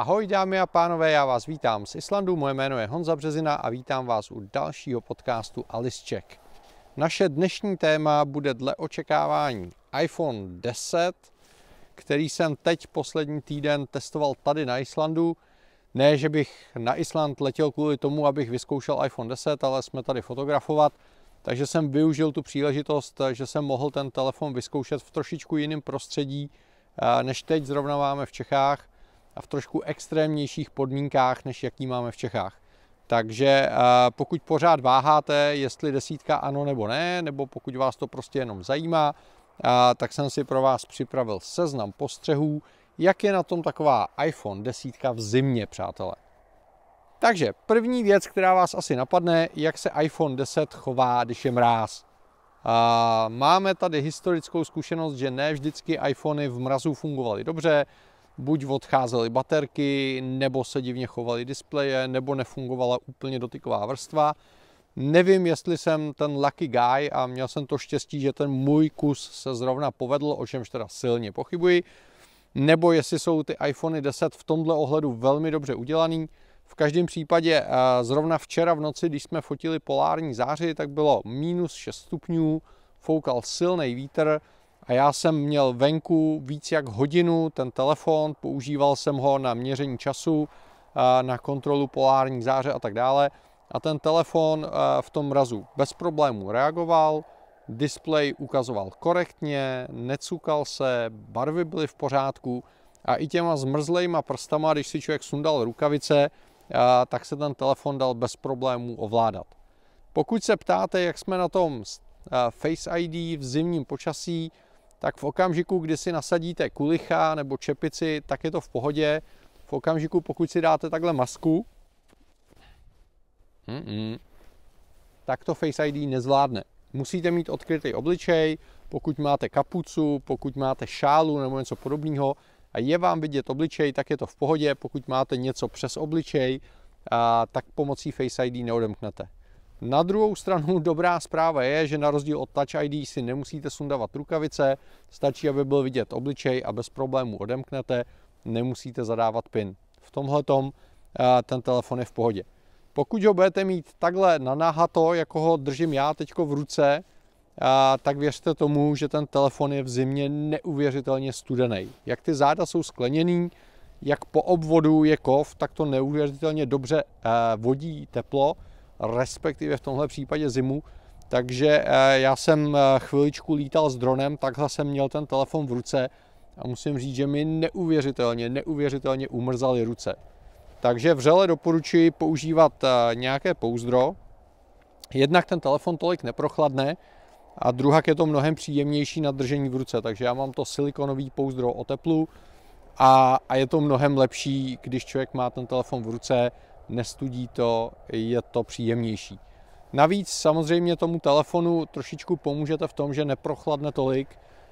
Ahoj dámy a pánové, já vás vítám z Islandu, moje jméno je Honza Březina a vítám vás u dalšího podcastu Alice Check. Naše dnešní téma bude dle očekávání iPhone 10, který jsem teď poslední týden testoval tady na Islandu. Ne, že bych na Island letěl kvůli tomu, abych vyzkoušel iPhone 10, ale jsme tady fotografovat, takže jsem využil tu příležitost, že jsem mohl ten telefon vyzkoušet v trošičku jiném prostředí, eh, než teď zrovna máme v Čechách a v trošku extrémnějších podmínkách, než jaký máme v Čechách. Takže eh, pokud pořád váháte, jestli desítka ano nebo ne, nebo pokud vás to prostě jenom zajímá, eh, tak jsem si pro vás připravil seznam postřehů, jak je na tom taková iPhone desítka v zimě, přátelé. Takže první věc, která vás asi napadne, jak se iPhone 10 chová, když je mráz. Eh, máme tady historickou zkušenost, že ne vždycky iPhony v mrazu fungovaly dobře buď odcházely baterky, nebo se divně chovaly displeje, nebo nefungovala úplně dotyková vrstva. Nevím, jestli jsem ten lucky guy a měl jsem to štěstí, že ten můj kus se zrovna povedl, o čemž teda silně pochybuji, nebo jestli jsou ty iPhony 10 v tomhle ohledu velmi dobře udělaný. V každém případě eh, zrovna včera v noci, když jsme fotili polární záři, tak bylo minus 6 stupňů, foukal silný vítr, a já jsem měl venku víc jak hodinu ten telefon, používal jsem ho na měření času, na kontrolu polární záře a tak dále. A ten telefon v tom razu bez problémů reagoval, displej ukazoval korektně, necukal se, barvy byly v pořádku a i těma zmrzlejma prstama, když si člověk sundal rukavice, tak se ten telefon dal bez problémů ovládat. Pokud se ptáte, jak jsme na tom Face ID v zimním počasí, tak v okamžiku, kdy si nasadíte kulicha nebo čepici, tak je to v pohodě. V okamžiku, pokud si dáte takhle masku, Mm-mm. tak to Face ID nezvládne. Musíte mít odkrytý obličej, pokud máte kapucu, pokud máte šálu nebo něco podobného a je vám vidět obličej, tak je to v pohodě. Pokud máte něco přes obličej, a, tak pomocí Face ID neodemknete. Na druhou stranu dobrá zpráva je, že na rozdíl od Touch ID si nemusíte sundávat rukavice, stačí, aby byl vidět obličej a bez problémů odemknete, nemusíte zadávat PIN. V tomhle tom eh, ten telefon je v pohodě. Pokud ho budete mít takhle na nahato, jako ho držím já teď v ruce, a, eh, tak věřte tomu, že ten telefon je v zimě neuvěřitelně studený. Jak ty záda jsou skleněný, jak po obvodu je kov, tak to neuvěřitelně dobře eh, vodí teplo respektive v tomhle případě zimu. Takže eh, já jsem eh, chviličku lítal s dronem, takhle jsem měl ten telefon v ruce a musím říct, že mi neuvěřitelně, neuvěřitelně umrzaly ruce. Takže vřele doporučuji používat eh, nějaké pouzdro. Jednak ten telefon tolik neprochladne a druhá je to mnohem příjemnější na držení v ruce. Takže já mám to silikonový pouzdro o teplu a, a je to mnohem lepší, když člověk má ten telefon v ruce nestudí to, je to příjemnější. Navíc samozřejmě tomu telefonu trošičku pomůžete v tom, že neprochladne tolik.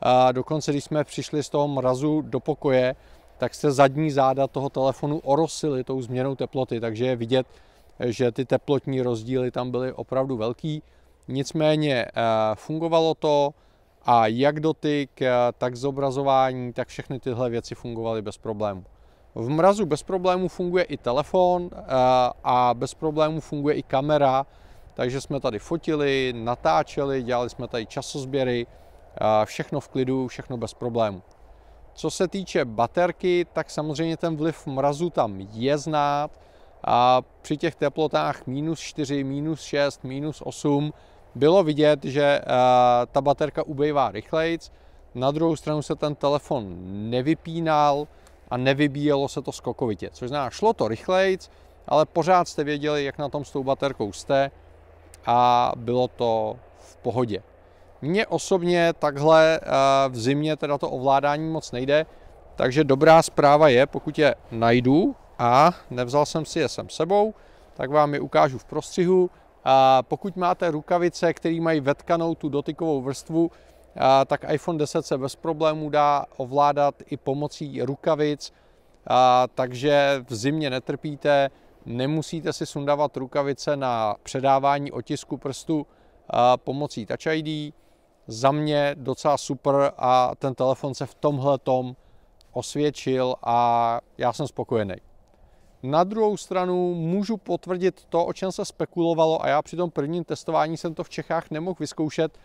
A dokonce, když jsme přišli z toho mrazu do pokoje, tak se zadní záda toho telefonu orosily tou změnou teploty, takže je vidět, že ty teplotní rozdíly tam byly opravdu velký. Nicméně eh, fungovalo to a jak dotyk, eh, tak zobrazování, tak všechny tyhle věci fungovaly bez problémů. V mrazu bez problémů funguje i telefon eh, a bez problémů funguje i kamera, takže jsme tady fotili, natáčeli, dělali jsme tady časozběry, eh, všechno v klidu, všechno bez problémů. Co se týče baterky, tak samozřejmě ten vliv mrazu tam je znát a při těch teplotách minus 4, minus 6, minus 8 bylo vidět, že eh, ta baterka ubejvá rychlejc. Na druhou stranu se ten telefon nevypínal, a nevybíjelo se to skokovitě. Což znamená, šlo to rychleji, ale pořád jste věděli, jak na tom s tou baterkou jste a bylo to v pohodě. Mně osobně takhle eh, v zimě teda to ovládání moc nejde, takže dobrá zpráva je, pokud je najdu a nevzal jsem si je sem sebou, tak vám je ukážu v prostřihu. A pokud máte rukavice, které mají vetkanou tu dotykovou vrstvu, tak iPhone 10 se bez problémů dá ovládat i pomocí rukavic, takže v zimě netrpíte, nemusíte si sundávat rukavice na předávání otisku prstu pomocí Touch ID. Za mě docela super a ten telefon se v tomhle tom osvědčil a já jsem spokojený. Na druhou stranu můžu potvrdit to, o čem se spekulovalo a já při tom prvním testování jsem to v Čechách nemohl vyzkoušet,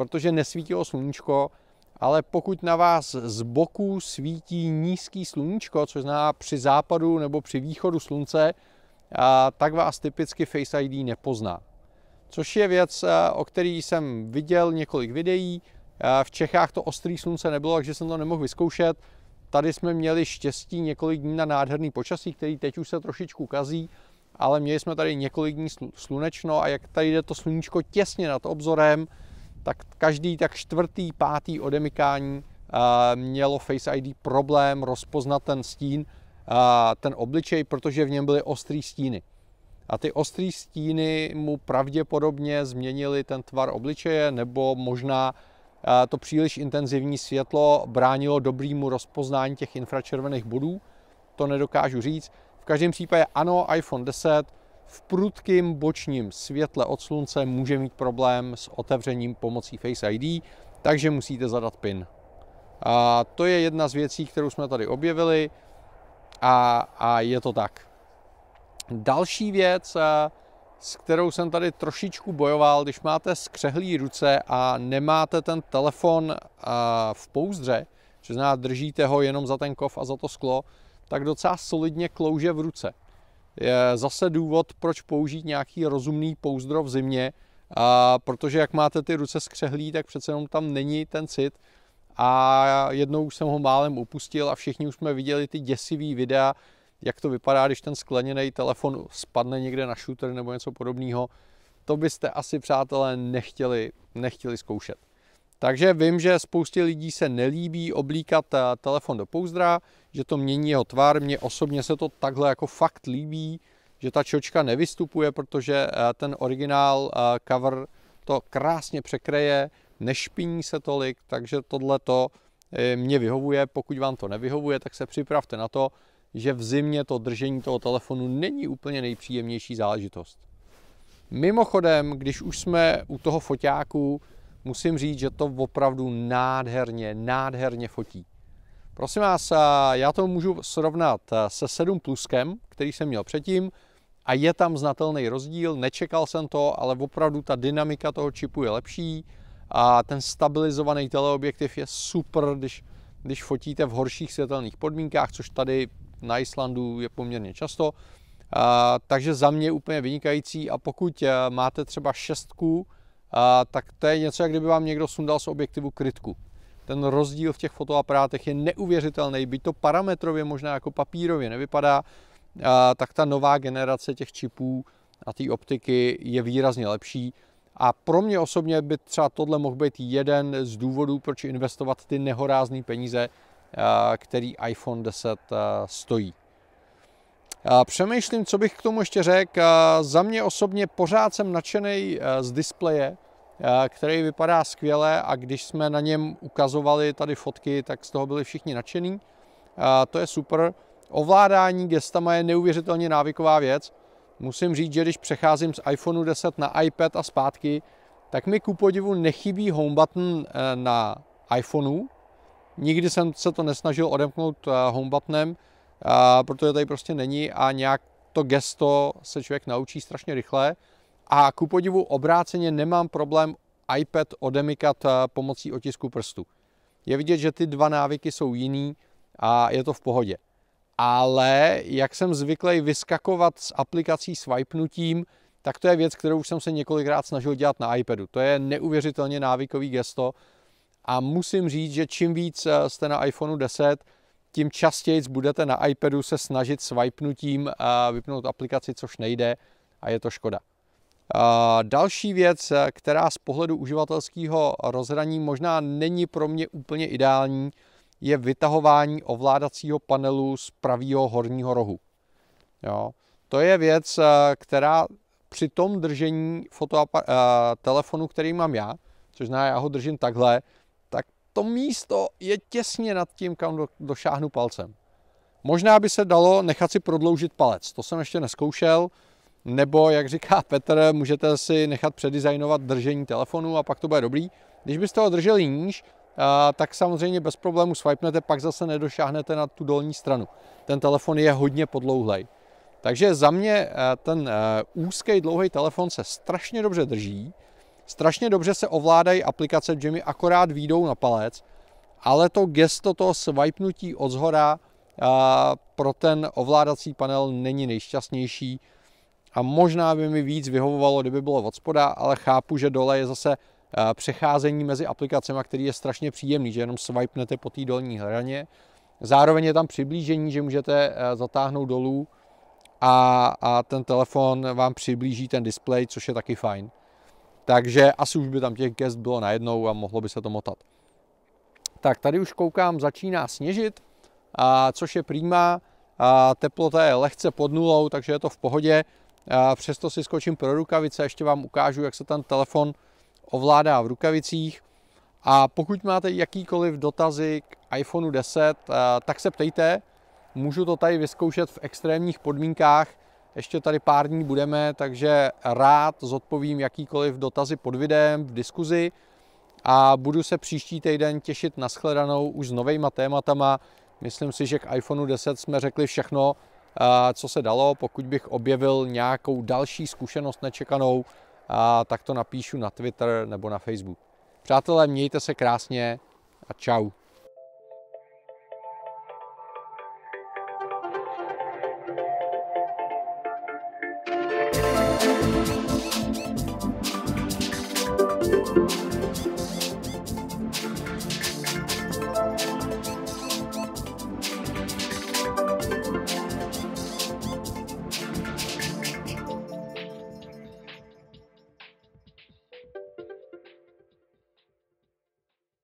protože nesvítilo sluníčko, ale pokud na vás z boku svítí nízký sluníčko, což znamená při západu nebo při východu slunce, tak vás typicky Face ID nepozná. Což je věc, o které jsem viděl několik videí. V Čechách to ostrý slunce nebylo, takže jsem to nemohl vyzkoušet. Tady jsme měli štěstí několik dní na nádherný počasí, který teď už se trošičku kazí, ale měli jsme tady několik dní slunečno a jak tady jde to sluníčko těsně nad obzorem, tak každý tak čtvrtý, pátý odemykání eh, mělo Face ID problém rozpoznat ten stín, eh, ten obličej, protože v něm byly ostrý stíny. A ty ostrý stíny mu pravděpodobně změnily ten tvar obličeje, nebo možná eh, to příliš intenzivní světlo bránilo dobrému rozpoznání těch infračervených bodů. To nedokážu říct. V každém případě ano, iPhone 10 v prudkém bočním světle od slunce může mít problém s otevřením pomocí Face ID, takže musíte zadat PIN. A to je jedna z věcí, kterou jsme tady objevili a, a je to tak. Další věc, eh, s kterou jsem tady trošičku bojoval, když máte skřehlý ruce a nemáte ten telefon eh, v pouzdře, že znamená, držíte ho jenom za ten kov a za to sklo, tak docela solidně klouže v ruce je zase důvod, proč použít nějaký rozumný pouzdro v zimě, a protože jak máte ty ruce skřehlí, tak přece jenom tam není ten cit. A jednou už jsem ho málem upustil a všichni už jsme viděli ty děsivý videa, jak to vypadá, když ten skleněný telefon spadne někde na shooter nebo něco podobného. To byste asi, přátelé, nechtěli, nechtěli zkoušet. Takže vím, že spoustě lidí se nelíbí oblíkat telefon do pouzdra, že to mění jeho tvar. Mně osobně se to takhle jako fakt líbí, že ta čočka nevystupuje, protože eh, ten originál eh, cover to krásně překreje, nešpiní se tolik, takže tohle to eh, mě vyhovuje. Pokud vám to nevyhovuje, tak se připravte na to, že v zimě to držení toho telefonu není úplně nejpříjemnější záležitost. Mimochodem, když už jsme u toho foťáku, musím říct, že to opravdu nádherně, nádherně fotí. Prosím vás, eh, já to můžu srovnat eh, se 7 pluskem, který jsem měl předtím, a je tam znatelný rozdíl, nečekal jsem to, ale opravdu ta dynamika toho čipu je lepší a ten stabilizovaný teleobjektiv je super, když, když fotíte v horších světelných podmínkách, což tady na Islandu je poměrně často. A, eh, takže za mě úplně vynikající a pokud máte třeba šestku, a, tak to je něco, jak kdyby vám někdo sundal z objektivu krytku. Ten rozdíl v těch fotoaparátech je neuvěřitelný, byť to parametrově možná jako papírově nevypadá, a, tak ta nová generace těch čipů a té optiky je výrazně lepší. A pro mě osobně by třeba tohle mohl být jeden z důvodů, proč investovat ty nehorázné peníze, který iPhone 10 stojí. Přemýšlím, co bych k tomu ještě řekl. Za mě osobně pořád jsem nadšený eh, z displeje, eh, který vypadá skvěle a když jsme na něm ukazovali tady fotky, tak z toho byli všichni nadšení. To je super. Ovládání gestama je neuvěřitelně návyková věc. Musím říct, že když přecházím z iPhoneu 10 na iPad a zpátky, tak mi ku podivu nechybí home button eh, na iPhoneu. Nikdy jsem se to nesnažil odemknout home buttonem, a, protože tady prostě není a nějak to gesto se člověk naučí strašně rychle. A ku podivu obráceně nemám problém iPad odemykat eh, pomocí otisku prstu. Je vidět, že ty dva návyky jsou jiný a je to v pohodě. Ale jak jsem zvyklý vyskakovat s aplikací swipenutím, tak to je věc, kterou už jsem se několikrát snažil dělat na iPadu. To je neuvěřitelně návykový gesto a musím říct, že čím víc eh, jste na iPhoneu 10, tím častěji budete na iPadu se snažit swipenutím vypnout aplikaci, což nejde a je to škoda. Další věc, která z pohledu uživatelského rozhraní možná není pro mě úplně ideální, je vytahování ovládacího panelu z pravého horního rohu. Jo. To je věc, která při tom držení telefonu, který mám já, což znamená, já ho držím takhle, to místo je těsně nad tím, kam do, došáhnu palcem. Možná by se dalo nechat si prodloužit palec, to jsem ještě neskoušel, nebo jak říká Petr, můžete si nechat předizajnovat držení telefonu a pak to bude dobrý. Když byste ho drželi níž, tak samozřejmě bez problému swipenete, pak zase nedošáhnete na tu dolní stranu. Ten telefon je hodně podlouhlej. Takže za mě ten úzký dlouhý telefon se strašně dobře drží, Strašně dobře se ovládají aplikace, že mi akorát výjdou na palec, ale to gesto toho swipenutí od zhora pro ten ovládací panel není nejšťastnější a možná by mi víc vyhovovalo, kdyby bylo od spoda, ale chápu, že dole je zase přecházení mezi aplikacemi, který je strašně příjemný, že jenom swipenete po té dolní hraně. Zároveň je tam přiblížení, že můžete e, zatáhnout dolů a, a ten telefon vám přiblíží ten displej, což je taky fajn takže asi už by tam těch gest bylo najednou a mohlo by se to motat. Tak tady už koukám, začíná sněžit, a, což je přímá, teplota je lehce pod nulou, takže je to v pohodě. A, přesto si skočím pro rukavice, ještě vám ukážu, jak se ten telefon ovládá v rukavicích. A pokud máte jakýkoliv dotazy k iPhoneu 10, tak se ptejte. Můžu to tady vyzkoušet v extrémních podmínkách, ještě tady pár dní budeme, takže rád zodpovím jakýkoliv dotazy pod videem v diskuzi a budu se příští týden těšit na shledanou už s novejma tématama. Myslím si, že k iPhoneu 10 jsme řekli všechno, co se dalo. Pokud bych objevil nějakou další zkušenost nečekanou, tak to napíšu na Twitter nebo na Facebook. Přátelé, mějte se krásně a čau. thank you